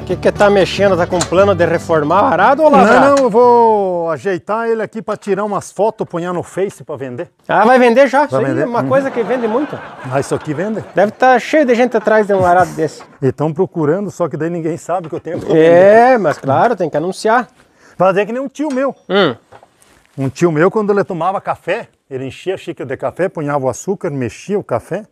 O que que tá mexendo? Tá com plano de reformar o arado ou lavar? Não, não, eu vou ajeitar ele aqui para tirar umas fotos, punhar no Face para vender. Ah, vai vender já? Vai vender. é uma uhum. coisa que vende muito. Ah, isso aqui vende? Deve estar tá cheio de gente atrás de um arado desse. E estão procurando, só que daí ninguém sabe que eu tenho. É, mas claro, tem que anunciar. Fazer que nem um tio meu. Hum. Um tio meu, quando ele tomava café, ele enchia a xícara de café, punhava o açúcar, mexia o café,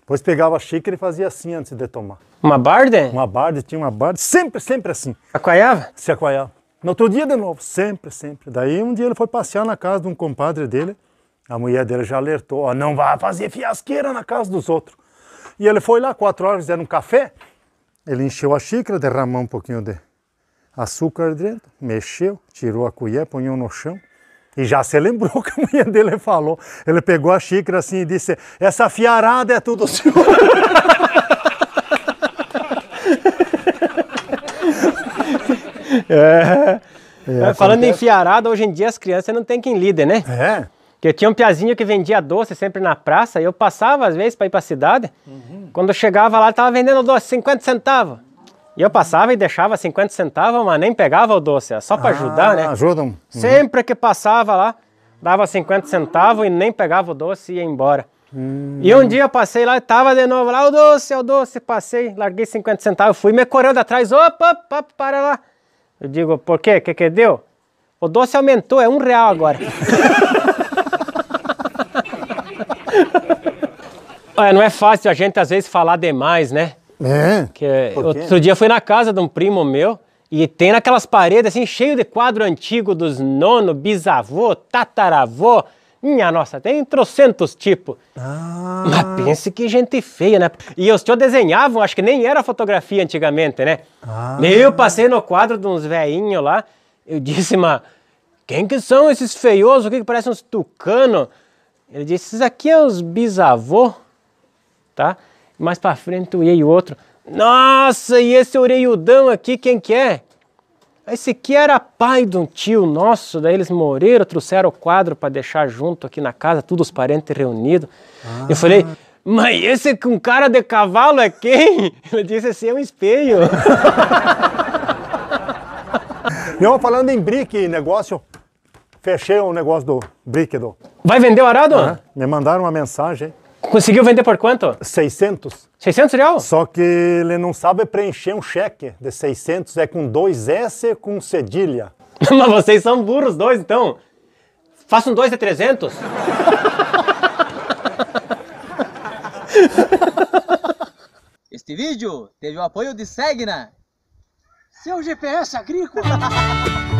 depois pegava a xícara e fazia assim antes de tomar. Uma barde? Uma barde, tinha uma barde, sempre, sempre assim. Aquaiava? Se aquaiava. No outro dia de novo, sempre, sempre. Daí um dia ele foi passear na casa de um compadre dele, a mulher dele já alertou, ó, não vá fazer fiasqueira na casa dos outros. E ele foi lá, quatro horas, fizeram um café, ele encheu a xícara, derramou um pouquinho de açúcar dentro, mexeu, tirou a colher, punhou no chão, e já se lembrou que a mulher dele falou. Ele pegou a xícara assim e disse: Essa fiarada é tudo seu. é. É, falando em fiarada, hoje em dia as crianças não tem quem lida, né? É. Porque eu tinha um piazinho que vendia doce sempre na praça, e eu passava às vezes para ir para a cidade. Uhum. Quando eu chegava lá, estava tava vendendo doce 50 centavos. E eu passava e deixava 50 centavos, mas nem pegava o doce, é só para ah, ajudar, né? Ajudam. Uhum. Sempre que passava lá, dava 50 centavos e nem pegava o doce e ia embora. Hum. E um dia eu passei lá e tava de novo lá, o doce, o doce, passei, larguei 50 centavos, fui me corando atrás, opa, opa, para lá. Eu digo, por quê? O que que deu? O doce aumentou, é um real agora. Olha, é, não é fácil a gente às vezes falar demais, né? É. Que é, outro dia fui na casa de um primo meu e tem naquelas paredes assim cheio de quadro antigo dos nono, bisavô, tataravô. Minha nossa, tem trocentos tipo. Ah. Mas pense que gente feia, né? E os tio desenhavam, acho que nem era fotografia antigamente, né? Ah. Eu passei no quadro de uns veinhos lá, eu disse, mas quem que são esses feiosos aqui que parecem uns tucano? Ele disse, esses aqui é os bisavô, tá? Mais para frente tu e o outro. Nossa, e esse orelhudão aqui, quem que é? Esse aqui era pai de um tio nosso, daí eles morreram, trouxeram o quadro para deixar junto aqui na casa, todos os parentes reunidos. Ah. Eu falei, mas esse com cara de cavalo é quem? Ele disse, esse é um espelho. Não, falando em brick, negócio, fechei o um negócio do brick. Do... Vai vender o arado? Ah, me mandaram uma mensagem, Conseguiu vender por quanto? 600. 600 real? Só que ele não sabe preencher um cheque de 600, é com dois S com cedilha. Mas vocês são burros dois, então. façam um dois de 300. Este vídeo teve o apoio de Segna, seu GPS agrícola.